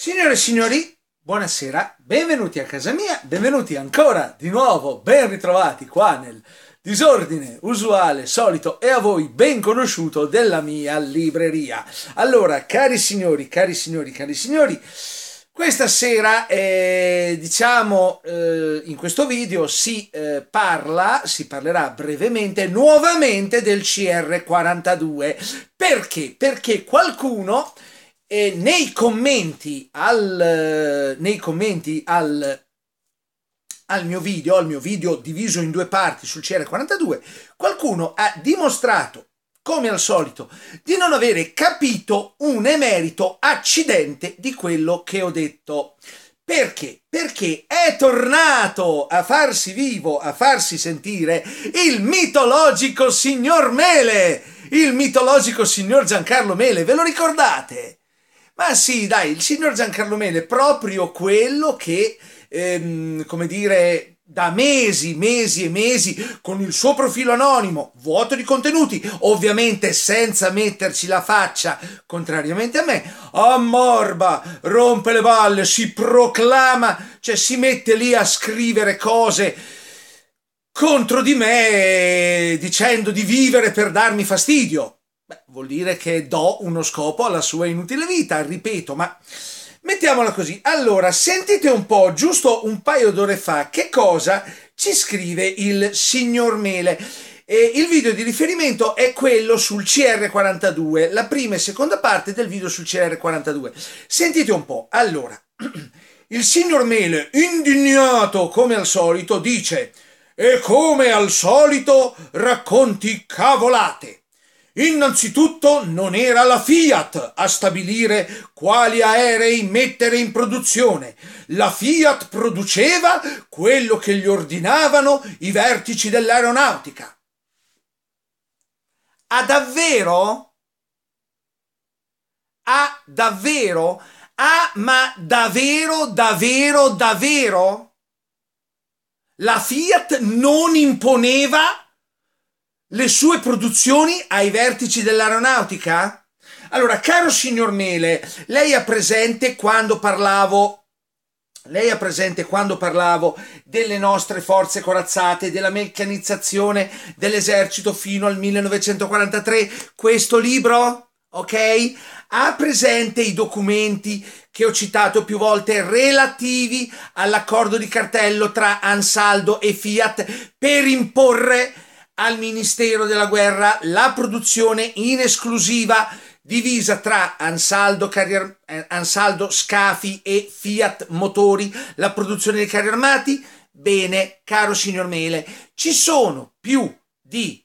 Signore e signori, buonasera, benvenuti a casa mia, benvenuti ancora di nuovo, ben ritrovati qua nel disordine usuale, solito e a voi ben conosciuto della mia libreria. Allora, cari signori, cari signori, cari signori, questa sera, eh, diciamo, eh, in questo video si eh, parla, si parlerà brevemente, nuovamente del CR42. Perché? Perché qualcuno... E nei commenti al, nei commenti al, al mio video, al mio video diviso in due parti sul CR42, qualcuno ha dimostrato, come al solito, di non avere capito un emerito accidente di quello che ho detto. Perché? Perché è tornato a farsi vivo, a farsi sentire il mitologico signor Mele, il mitologico signor Giancarlo Mele, ve lo ricordate? Ma sì, dai, il signor Giancarlo Mele è proprio quello che, ehm, come dire, da mesi, mesi e mesi con il suo profilo anonimo, vuoto di contenuti, ovviamente senza metterci la faccia, contrariamente a me, ammorba, rompe le balle, si proclama, cioè si mette lì a scrivere cose contro di me dicendo di vivere per darmi fastidio. Beh, vuol dire che do uno scopo alla sua inutile vita, ripeto, ma mettiamola così. Allora, sentite un po', giusto un paio d'ore fa, che cosa ci scrive il signor Mele. E il video di riferimento è quello sul CR42, la prima e seconda parte del video sul CR42. Sentite un po'. Allora, il signor Mele, indignato come al solito, dice: E come al solito racconti cavolate. Innanzitutto non era la Fiat a stabilire quali aerei mettere in produzione. La Fiat produceva quello che gli ordinavano i vertici dell'aeronautica. Ha davvero? Ha davvero? Ah, ma davvero, davvero, davvero? La Fiat non imponeva le sue produzioni ai vertici dell'aeronautica? Allora, caro signor Mele, lei ha presente quando parlavo lei ha presente quando parlavo delle nostre forze corazzate, della meccanizzazione dell'esercito fino al 1943, questo libro, ok? Ha presente i documenti che ho citato più volte relativi all'accordo di cartello tra Ansaldo e Fiat per imporre al Ministero della Guerra la produzione in esclusiva divisa tra Ansaldo, Carrier, eh, Ansaldo Scafi e Fiat Motori, la produzione dei carri armati? Bene, caro signor Mele, ci sono più di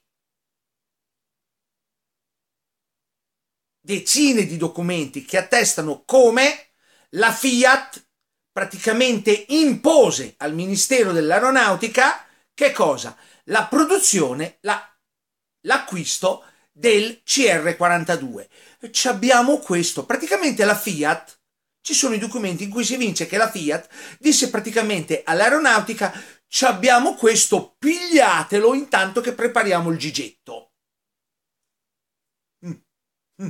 decine di documenti che attestano come la Fiat praticamente impose al Ministero dell'Aeronautica che cosa? La produzione, la, l'acquisto del CR42. Ci abbiamo questo. Praticamente la Fiat, ci sono i documenti in cui si vince che la Fiat disse praticamente all'aeronautica ci abbiamo questo, pigliatelo intanto che prepariamo il gigetto. Mm, mm.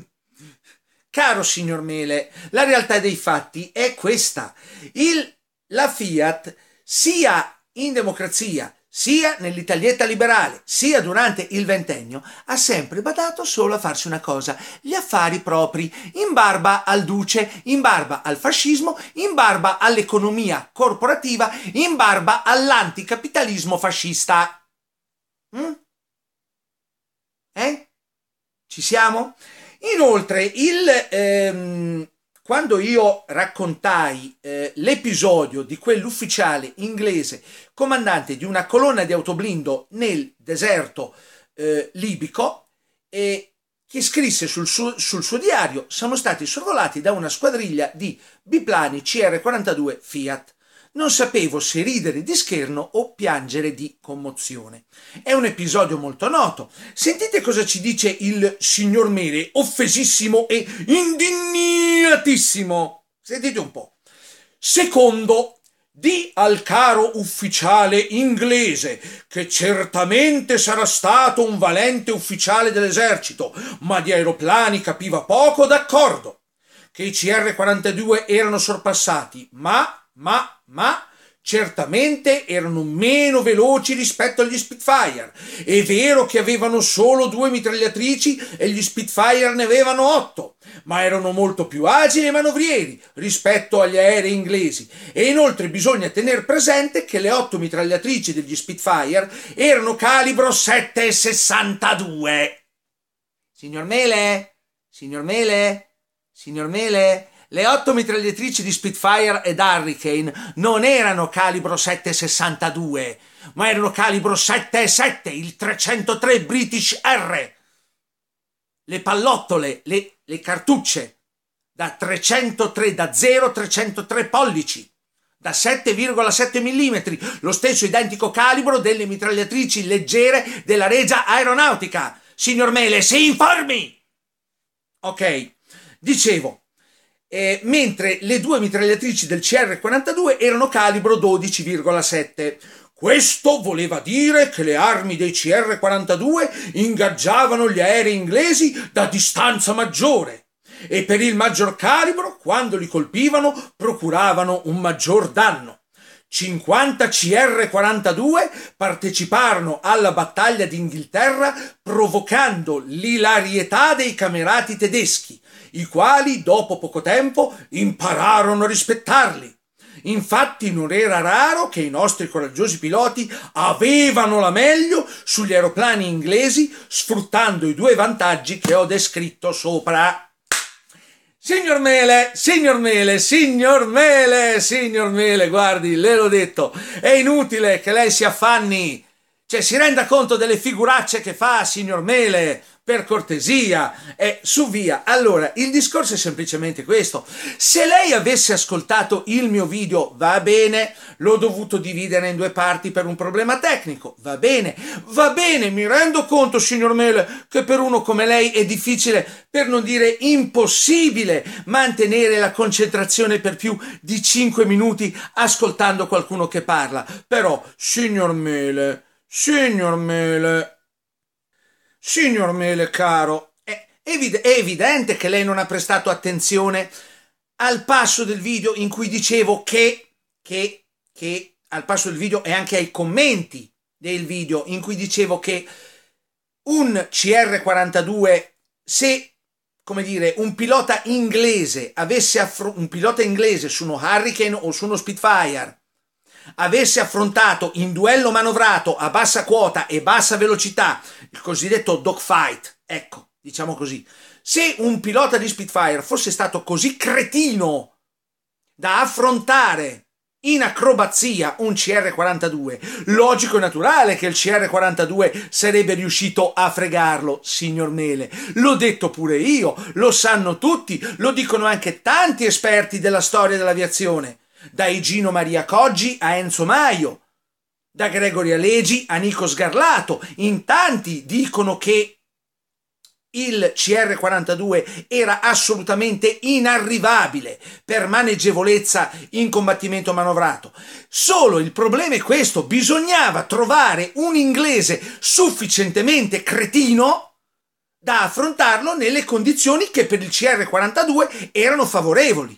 Caro signor Mele, la realtà dei fatti è questa. Il, la Fiat, sia in democrazia sia nell'Italietta liberale, sia durante il ventennio, ha sempre badato solo a farsi una cosa, gli affari propri, in barba al duce, in barba al fascismo, in barba all'economia corporativa, in barba all'anticapitalismo fascista. Mm? Eh? Ci siamo? Inoltre, il... Ehm, quando io raccontai eh, l'episodio di quell'ufficiale inglese comandante di una colonna di autoblindo nel deserto eh, libico, e che scrisse sul suo, sul suo diario: Siamo stati sorvolati da una squadriglia di biplani CR-42 Fiat non sapevo se ridere di scherno o piangere di commozione. È un episodio molto noto. Sentite cosa ci dice il signor Mele, offesissimo e indignatissimo. Sentite un po'. Secondo, di al caro ufficiale inglese, che certamente sarà stato un valente ufficiale dell'esercito, ma di aeroplani capiva poco, d'accordo. Che i CR-42 erano sorpassati, ma ma, ma Certamente erano meno veloci rispetto agli Spitfire. È vero che avevano solo due mitragliatrici e gli Spitfire ne avevano otto, ma erano molto più agili e manovrieri rispetto agli aerei inglesi. E inoltre bisogna tenere presente che le otto mitragliatrici degli Spitfire erano calibro 7,62. Signor Mele? Signor Mele? Signor Mele? Le otto mitragliatrici di Spitfire ed Hurricane non erano calibro 7,62, ma erano calibro 7,7, il 303 British R. Le pallottole, le, le cartucce, da 303, da 0, 303 pollici, da 7,7 mm, lo stesso identico calibro delle mitragliatrici leggere della Regia Aeronautica. Signor Mele, si informi! Ok, dicevo, eh, mentre le due mitragliatrici del CR-42 erano calibro 12,7. Questo voleva dire che le armi dei CR-42 ingaggiavano gli aerei inglesi da distanza maggiore e per il maggior calibro, quando li colpivano, procuravano un maggior danno. 50 CR-42 parteciparono alla battaglia d'Inghilterra provocando l'ilarietà dei camerati tedeschi i quali dopo poco tempo impararono a rispettarli. Infatti non era raro che i nostri coraggiosi piloti avevano la meglio sugli aeroplani inglesi sfruttando i due vantaggi che ho descritto sopra. Signor Mele, signor Mele, signor Mele, signor Mele, guardi, le l'ho detto, è inutile che lei si affanni, cioè si renda conto delle figuracce che fa, signor Mele per cortesia e su via. Allora, il discorso è semplicemente questo. Se lei avesse ascoltato il mio video, va bene, l'ho dovuto dividere in due parti per un problema tecnico, va bene, va bene, mi rendo conto, signor Mele, che per uno come lei è difficile, per non dire impossibile, mantenere la concentrazione per più di 5 minuti ascoltando qualcuno che parla. Però, signor Mele, signor Mele, Signor Mele caro, è, evid- è evidente che lei non ha prestato attenzione al passo del video in cui dicevo che, che, che al passo del video e anche ai commenti del video in cui dicevo che un CR42 se come dire un pilota inglese avesse affrontato un pilota inglese su uno Hurricane o su uno Spitfire avesse affrontato in duello manovrato a bassa quota e bassa velocità il cosiddetto dogfight, ecco, diciamo così, se un pilota di Spitfire fosse stato così cretino da affrontare in acrobazia un CR42, logico e naturale che il CR42 sarebbe riuscito a fregarlo, signor Mele. L'ho detto pure io, lo sanno tutti, lo dicono anche tanti esperti della storia dell'aviazione da Igino Maria Coggi a Enzo Maio, da Gregorio Alegi a Nico Sgarlato. In tanti dicono che il CR42 era assolutamente inarrivabile per maneggevolezza in combattimento manovrato. Solo il problema è questo, bisognava trovare un inglese sufficientemente cretino da affrontarlo nelle condizioni che per il CR42 erano favorevoli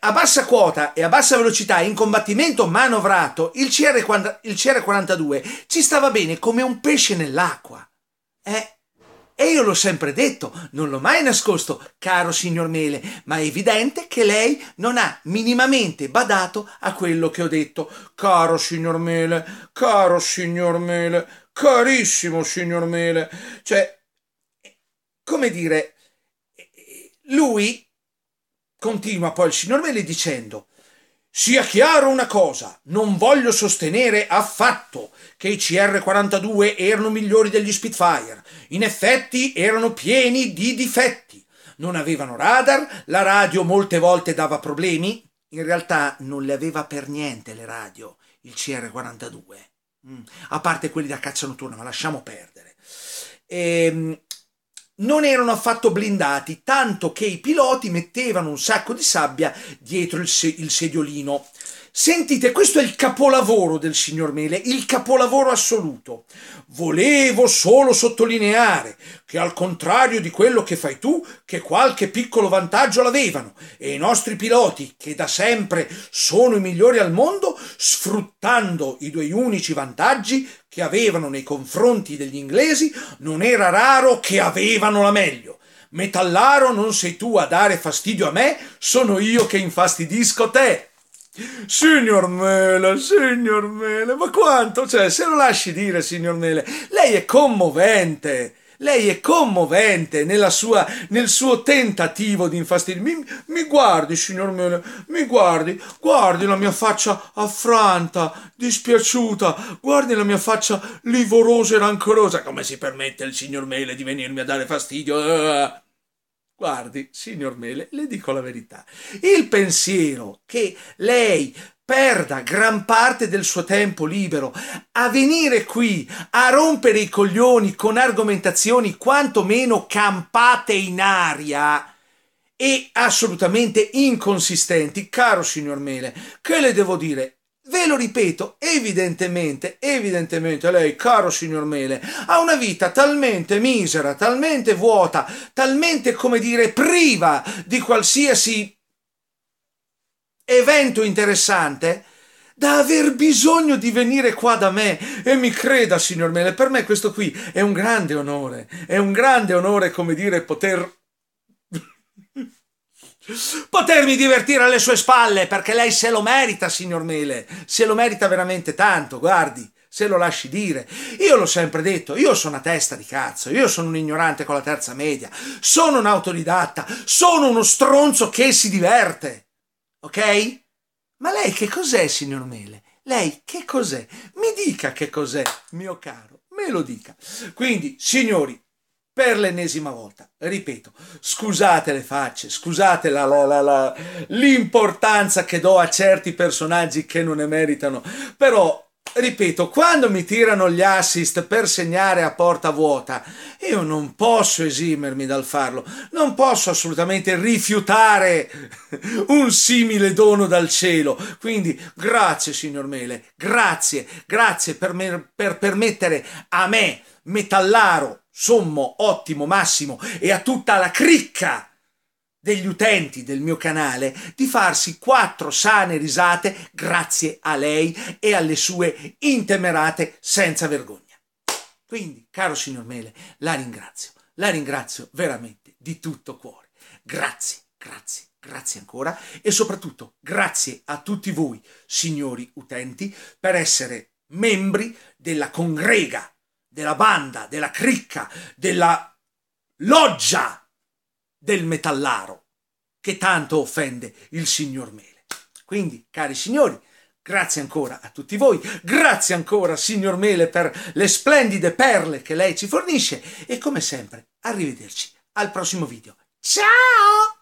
a bassa quota e a bassa velocità in combattimento manovrato, il, CR, il CR42 ci stava bene come un pesce nell'acqua. Eh, e io l'ho sempre detto, non l'ho mai nascosto, caro signor Mele, ma è evidente che lei non ha minimamente badato a quello che ho detto. Caro signor Mele, caro signor Mele, carissimo signor Mele. Cioè, come dire, lui Continua poi il signor Mele dicendo sia chiaro una cosa, non voglio sostenere affatto che i CR-42 erano migliori degli Spitfire. In effetti erano pieni di difetti. Non avevano radar, la radio molte volte dava problemi. In realtà non le aveva per niente le radio, il CR-42. Mm. A parte quelli da caccia notturna, ma lasciamo perdere. E, ehm, non erano affatto blindati, tanto che i piloti mettevano un sacco di sabbia dietro il, se- il sediolino. Sentite, questo è il capolavoro del signor Mele, il capolavoro assoluto. Volevo solo sottolineare che al contrario di quello che fai tu, che qualche piccolo vantaggio l'avevano e i nostri piloti, che da sempre sono i migliori al mondo, sfruttando i due unici vantaggi che avevano nei confronti degli inglesi, non era raro che avevano la meglio. Metallaro non sei tu a dare fastidio a me, sono io che infastidisco te. Signor Mele, signor Mele, ma quanto? Cioè, se lo lasci dire, signor Mele, lei è commovente. Lei è commovente nella sua, nel suo tentativo di infastidire. Mi, mi, guardi, signor Mele, mi guardi, guardi la mia faccia affranta, dispiaciuta, guardi la mia faccia livorosa e rancorosa. Come si permette il signor Mele di venirmi a dare fastidio? Ah, Guardi, signor Mele, le dico la verità. Il pensiero che lei perda gran parte del suo tempo libero a venire qui a rompere i coglioni con argomentazioni quantomeno campate in aria e assolutamente inconsistenti, caro signor Mele, che le devo dire? Ve lo ripeto, evidentemente, evidentemente lei, caro signor Mele, ha una vita talmente misera, talmente vuota, talmente, come dire, priva di qualsiasi evento interessante, da aver bisogno di venire qua da me e mi creda, signor Mele, per me questo qui è un grande onore, è un grande onore, come dire, poter potermi divertire alle sue spalle perché lei se lo merita, signor Mele, se lo merita veramente tanto, guardi, se lo lasci dire. Io l'ho sempre detto, io sono una testa di cazzo, io sono un ignorante con la terza media, sono un autodidatta, sono uno stronzo che si diverte. Ok? Ma lei che cos'è, signor Mele? Lei che cos'è? Mi dica che cos'è, mio caro, me lo dica. Quindi, signori, per l'ennesima volta. Ripeto, scusate le facce, scusate la, la, la, l'importanza che do a certi personaggi che non ne meritano, però ripeto, quando mi tirano gli assist per segnare a porta vuota, io non posso esimermi dal farlo, non posso assolutamente rifiutare un simile dono dal cielo. Quindi grazie signor Mele, grazie, grazie per, me, per permettere a me, metallaro, sommo, ottimo, massimo e a tutta la cricca degli utenti del mio canale di farsi quattro sane risate grazie a lei e alle sue intemerate senza vergogna. Quindi, caro signor Mele, la ringrazio, la ringrazio veramente di tutto cuore. Grazie, grazie, grazie ancora e soprattutto grazie a tutti voi, signori utenti, per essere membri della congrega della banda, della cricca, della loggia del metallaro che tanto offende il signor Mele. Quindi, cari signori, grazie ancora a tutti voi, grazie ancora signor Mele per le splendide perle che lei ci fornisce e come sempre, arrivederci al prossimo video. Ciao!